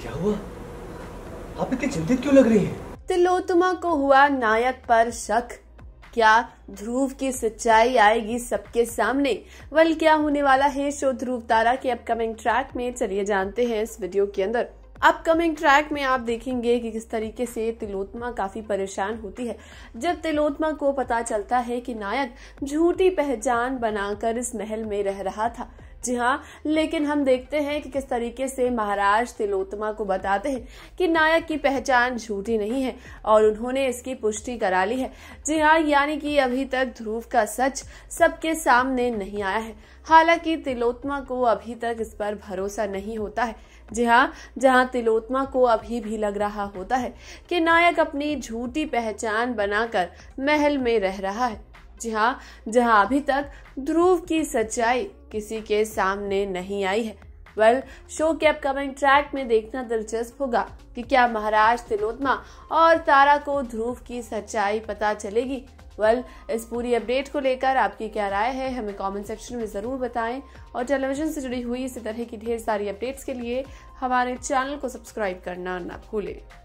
क्या हुआ आप इतनी चिंतित क्यों लग रही हैं? तिलोत्तमा को हुआ नायक पर शक क्या ध्रुव की सच्चाई आएगी सबके सामने वेल क्या होने वाला है शो ध्रुव तारा के अपकमिंग ट्रैक में चलिए जानते हैं इस वीडियो के अंदर अपकमिंग ट्रैक में आप देखेंगे कि किस तरीके से तिलोत्मा काफी परेशान होती है जब तिलोत्मा को पता चलता है कि नायक झूठी पहचान बनाकर इस महल में रह रहा था जी हाँ लेकिन हम देखते हैं कि किस तरीके से महाराज तिलोत्तमा को बताते हैं कि नायक की पहचान झूठी नहीं है और उन्होंने इसकी पुष्टि करा ली है जी हाँ यानी कि अभी तक ध्रुव का सच सबके सामने नहीं आया है हालांकि तिलोत्तमा को अभी तक इस पर भरोसा नहीं होता है जी हाँ जहाँ तिलोत्मा को अभी भी लग रहा होता है कि नायक अपनी झूठी पहचान बनाकर महल में रह रहा है जहाँ जहाँ अभी तक ध्रुव की सच्चाई किसी के सामने नहीं आई है वेल well, शो के अपकमिंग ट्रैक में देखना दिलचस्प होगा कि क्या महाराज तिलोत्मा और तारा को ध्रुव की सच्चाई पता चलेगी वेल well, इस पूरी अपडेट को लेकर आपकी क्या राय है हमें कमेंट सेक्शन में ज़रूर बताएं और टेलीविजन से जुड़ी हुई इसी तरह की ढेर सारी अपडेट्स के लिए हमारे चैनल को सब्सक्राइब करना ना भूलें